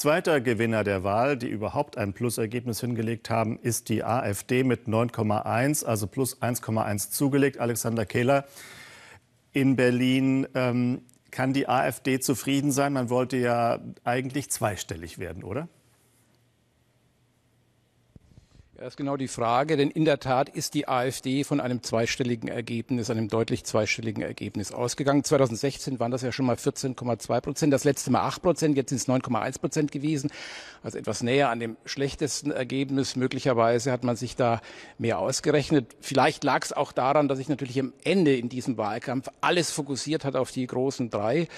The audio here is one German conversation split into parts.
Zweiter Gewinner der Wahl, die überhaupt ein Plusergebnis hingelegt haben, ist die AfD mit 9,1, also plus 1,1 zugelegt. Alexander Kehler in Berlin. Ähm, kann die AfD zufrieden sein? Man wollte ja eigentlich zweistellig werden, oder? Das ist genau die Frage, denn in der Tat ist die AfD von einem zweistelligen Ergebnis, einem deutlich zweistelligen Ergebnis ausgegangen. 2016 waren das ja schon mal 14,2 Prozent, das letzte Mal 8 Prozent, jetzt sind es 9,1 Prozent gewesen. Also etwas näher an dem schlechtesten Ergebnis. Möglicherweise hat man sich da mehr ausgerechnet. Vielleicht lag es auch daran, dass sich natürlich am Ende in diesem Wahlkampf alles fokussiert hat auf die großen drei,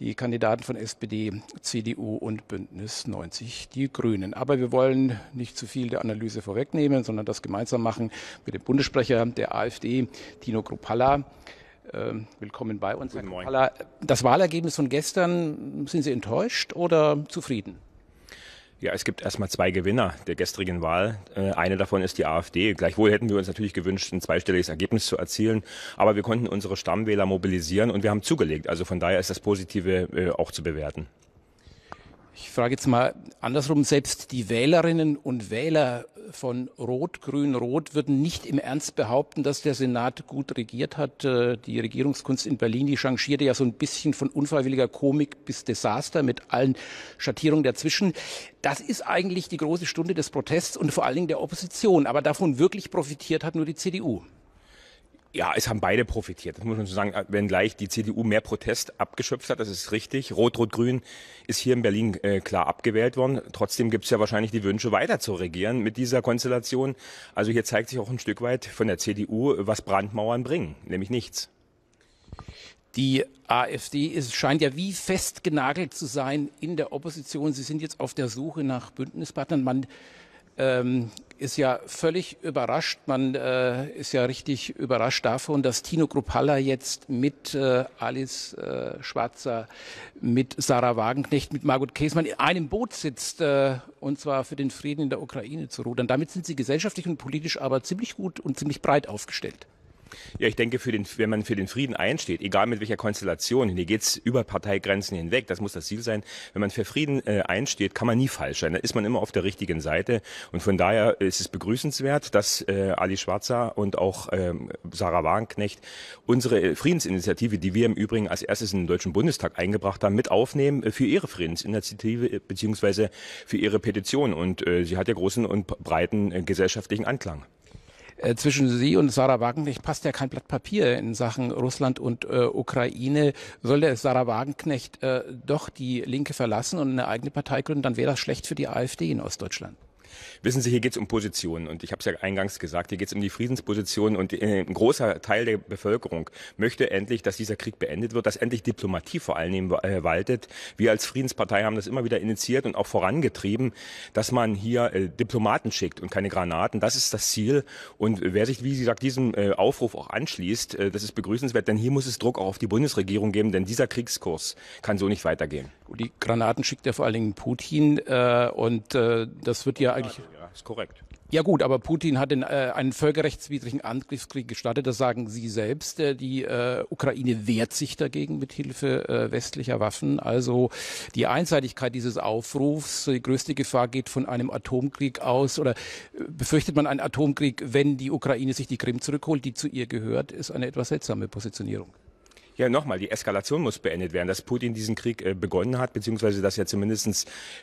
die Kandidaten von SPD, CDU und Bündnis 90, die Grünen. Aber wir wollen nicht zu viel der Analyse vorweg vorwegnehmen, sondern das gemeinsam machen mit dem Bundessprecher der AfD, Tino Gruppalla. Ähm, willkommen bei uns, Guten Herr Gruppalla. Das Wahlergebnis von gestern, sind Sie enttäuscht oder zufrieden? Ja, es gibt erstmal zwei Gewinner der gestrigen Wahl. Äh, eine davon ist die AfD. Gleichwohl hätten wir uns natürlich gewünscht, ein zweistelliges Ergebnis zu erzielen. Aber wir konnten unsere Stammwähler mobilisieren und wir haben zugelegt. Also von daher ist das Positive äh, auch zu bewerten ich frage jetzt mal andersrum, selbst die Wählerinnen und Wähler von Rot, Grün, Rot würden nicht im Ernst behaupten, dass der Senat gut regiert hat. Äh, die Regierungskunst in Berlin, die changierte ja so ein bisschen von unfreiwilliger Komik bis Desaster mit allen Schattierungen dazwischen. Das ist eigentlich die große Stunde des Protests und vor allen Dingen der Opposition. Aber davon wirklich profitiert hat nur die CDU. Ja, es haben beide profitiert. Das muss man so sagen, äh, wenn gleich die CDU mehr Protest abgeschöpft hat, das ist richtig. Rot-Rot-Grün ist hier in Berlin äh, klar abgewählt worden. Trotzdem gibt's ja wahrscheinlich die Wünsche, weiter zu regieren mit dieser Konstellation. Also hier zeigt sich auch ein Stück weit von der CDU, was Brandmauern bringen, nämlich nichts. Die AfD ist, scheint ja wie festgenagelt zu sein in der Opposition. Sie sind jetzt auf der Suche nach Bündnispartnern. Man ähm, ist ja völlig überrascht. Man äh, ist ja richtig überrascht davon, dass Tino Gruppalla jetzt mit äh, Alice äh, Schwarzer, mit Sarah Wagenknecht, mit Margot Käsmann in einem Boot sitzt, äh, und zwar für den Frieden in der Ukraine zu rudern. Damit sind sie gesellschaftlich und politisch aber ziemlich gut und ziemlich breit aufgestellt. Ja, ich denke, für den, wenn man für den Frieden einsteht, egal mit welcher Konstellation, hier geht's über Parteigrenzen hinweg, das muss das Ziel sein, wenn man für Frieden äh, einsteht, kann man nie falsch sein, da ist man immer auf der richtigen Seite und von daher ist es begrüßenswert, dass äh, Ali Schwarzer und auch ähm, Sarah Wagenknecht unsere äh, Friedensinitiative, die wir im Übrigen als erstes in den Deutschen Bundestag eingebracht haben, mit aufnehmen äh, für ihre Friedensinitiative äh, beziehungsweise für ihre Petition und äh, sie hat ja großen und breiten gesellschaftlichen Anklang. Äh, zwischen Sie und Sarah Wagenknecht passt ja kein Blatt Papier in Sachen Russland und äh, Ukraine. Sollte Sarah Wagenknecht äh, doch die Linke verlassen und eine eigene Partei gründen, dann wäre das schlecht für die AfD in Ostdeutschland. Wissen Sie, hier geht es um Positionen und ich habe es ja eingangs gesagt, hier geht es um die Friedenspositionen und äh, ein großer Teil der Bevölkerung möchte endlich, dass dieser Krieg beendet wird, dass endlich Diplomatie vor allen Dingen äh, waltet. Wir als Friedenspartei haben das immer wieder initiiert und auch vorangetrieben, dass man hier äh, Diplomaten schickt und keine Granaten. Das ist das Ziel und wer sich, wie Sie sagt, diesem Aufruf auch anschließt, das ist begrüßenswert, denn hier muss es Druck auch auf die Bundesregierung geben, denn dieser Kriegskurs kann so nicht weitergehen. Die Granaten schickt ja vor allen Dingen Putin und das wird ja eigentlich. Ja, ist korrekt. Ja gut, aber Putin hat den, äh, einen völkerrechtswidrigen Angriffskrieg gestartet, das sagen Sie selbst. Äh, die äh, Ukraine wehrt sich dagegen mit Hilfe äh, westlicher Waffen. Also die Einseitigkeit dieses Aufrufs, die größte Gefahr geht von einem Atomkrieg aus oder äh, befürchtet man einen Atomkrieg, wenn die Ukraine sich die Krim zurückholt, die zu ihr gehört, ist eine etwas seltsame Positionierung. Ja, nochmal, die Eskalation muss beendet werden. Dass Putin diesen Krieg äh, begonnen hat, beziehungsweise dass er zumindest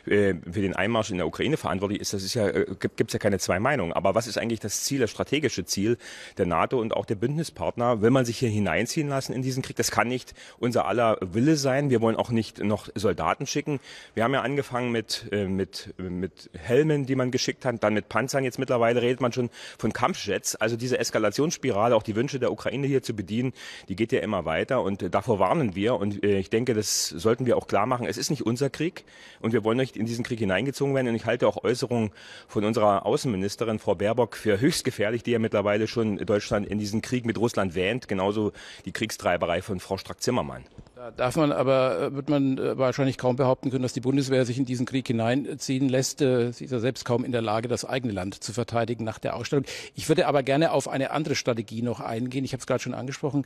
äh, für den Einmarsch in der Ukraine verantwortlich ist, das ist ja, äh, gibt ja keine zwei Meinungen. Aber was ist eigentlich das Ziel, das strategische Ziel der NATO und auch der Bündnispartner? Will man sich hier hineinziehen lassen in diesen Krieg? Das kann nicht unser aller Wille sein. Wir wollen auch nicht noch Soldaten schicken. Wir haben ja angefangen mit, äh, mit, mit Helmen, die man geschickt hat, dann mit Panzern. Jetzt mittlerweile redet man schon von Kampfjets. Also diese Eskalationsspirale, auch die Wünsche der Ukraine hier zu bedienen, die geht ja immer weiter und äh, davor warnen wir. Und äh, ich denke, das sollten wir auch klar machen. Es ist nicht unser Krieg und wir wollen nicht in diesen Krieg hineingezogen werden. Und ich halte auch Äußerungen von unserer Außenministerin Frau Baerbock für höchst gefährlich, die ja mittlerweile schon Deutschland in diesen Krieg mit Russland wähnt. Genauso die Kriegstreiberei von Frau Strack-Zimmermann. Da darf man aber, äh, wird man äh, wahrscheinlich kaum behaupten können, dass die Bundeswehr sich in diesen Krieg hineinziehen lässt. Äh, sie ist ja selbst kaum in der Lage, das eigene Land zu verteidigen nach der Ausstellung. Ich würde aber gerne auf eine andere Strategie noch eingehen. Ich habe es gerade schon angesprochen.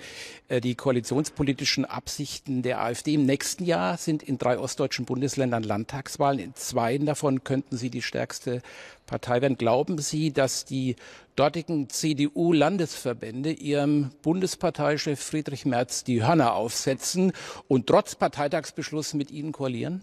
Die koalitionspolitischen Absichten der AfD im nächsten Jahr sind in drei ostdeutschen Bundesländern Landtagswahlen. In zwei davon könnten sie die stärkste Partei werden. Glauben Sie, dass die dortigen CDU-Landesverbände ihrem Bundesparteichef Friedrich Merz die Hörner aufsetzen und trotz Parteitagsbeschluss mit Ihnen koalieren?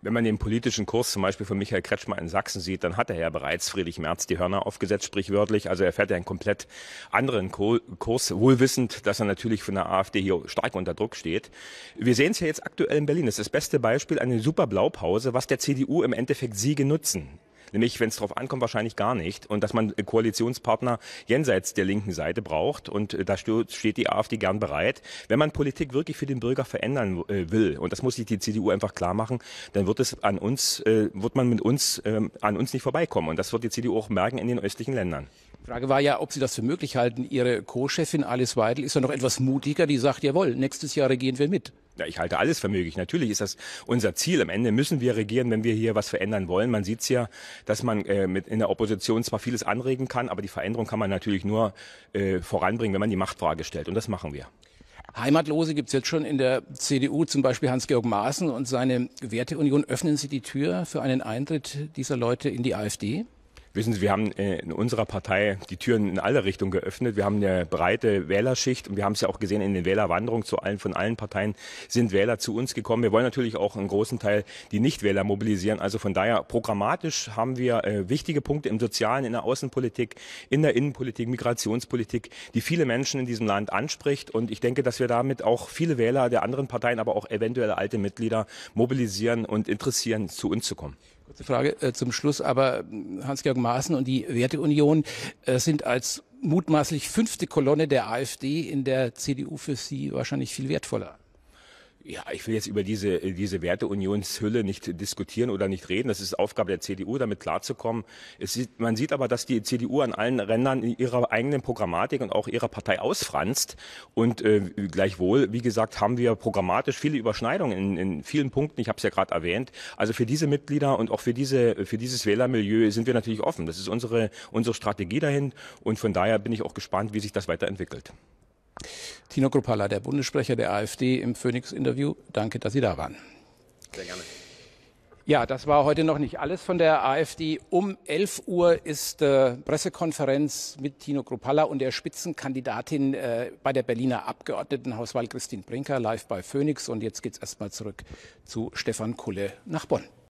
Wenn man den politischen Kurs zum Beispiel von Michael Kretschmer in Sachsen sieht, dann hat er ja bereits Friedrich Merz die Hörner aufgesetzt, sprichwörtlich. Also er fährt ja einen komplett anderen Kurs, wohlwissend, dass er natürlich von der AfD hier stark unter Druck steht. Wir sehen es ja jetzt aktuell in Berlin. Das ist das beste Beispiel, eine super Blaupause, was der CDU im Endeffekt Siege nutzen nämlich wenn es darauf ankommt, wahrscheinlich gar nicht. Und dass man Koalitionspartner jenseits der linken Seite braucht. Und äh, da steht die AfD gern bereit. Wenn man Politik wirklich für den Bürger verändern äh, will, und das muss sich die CDU einfach klar machen, dann wird es an uns, äh, wird man mit uns, ähm, an uns nicht vorbeikommen. Und das wird die CDU auch merken in den östlichen Ländern. Die Frage war ja, ob Sie das für möglich halten. Ihre Co-Chefin Alice Weidel ist ja noch etwas mutiger, die sagt, jawohl, nächstes Jahr regieren wir mit ja, ich halte alles für möglich. Natürlich ist das unser Ziel. Am Ende müssen wir regieren, wenn wir hier was verändern wollen. Man sieht es ja, dass man äh, mit in der Opposition zwar vieles anregen kann, aber die Veränderung kann man natürlich nur äh, voranbringen, wenn man die Machtfrage stellt. Und das machen wir. Heimatlose gibt es jetzt schon in der CDU, zum Beispiel Hans-Georg Maaßen und seine Werteunion. Öffnen Sie die Tür für einen Eintritt dieser Leute in die AfD? Wissen Sie, wir haben äh, in unserer Partei die Türen in alle Richtungen geöffnet. Wir haben eine breite Wählerschicht und wir haben es ja auch gesehen in den Wählerwanderungen zu allen, von allen Parteien sind Wähler zu uns gekommen. Wir wollen natürlich auch einen großen Teil die Nichtwähler mobilisieren. Also von daher programmatisch haben wir äh, wichtige Punkte im Sozialen, in der Außenpolitik, in der Innenpolitik, Migrationspolitik, die viele Menschen in diesem Land anspricht. Und ich denke, dass wir damit auch viele Wähler der anderen Parteien, aber auch eventuell alte Mitglieder mobilisieren und interessieren, zu uns zu kommen. Kurze Frage äh, zum Schluss, aber hm, Hans-Georg Maaßen und die Werteunion äh, sind als mutmaßlich fünfte Kolonne der AfD in der CDU für Sie wahrscheinlich viel wertvoller ja, ich will jetzt über diese, äh, diese Werteunionshülle nicht diskutieren oder nicht reden. Das ist Aufgabe der CDU, damit klarzukommen. Es sieht, man sieht aber, dass die CDU an allen Rändern in ihrer eigenen Programmatik und auch ihrer Partei ausfranst. Und äh, gleichwohl, wie gesagt, haben wir programmatisch viele Überschneidungen in, in vielen Punkten. Ich habe es ja gerade erwähnt. Also für diese Mitglieder und auch für, diese, für dieses Wählermilieu sind wir natürlich offen. Das ist unsere, unsere Strategie dahin. Und von daher bin ich auch gespannt, wie sich das weiterentwickelt. Tino Kruppalla, der Bundessprecher der AfD im Phoenix-Interview. Danke, dass Sie da waren. Sehr gerne. Ja, das war heute noch nicht alles von der AfD. Um 11 Uhr ist äh, Pressekonferenz mit Tino Kruppalla und der Spitzenkandidatin äh, bei der Berliner Abgeordnetenhauswahl Christine Brinker live bei Phoenix. Und jetzt geht es erstmal zurück zu Stefan Kulle nach Bonn.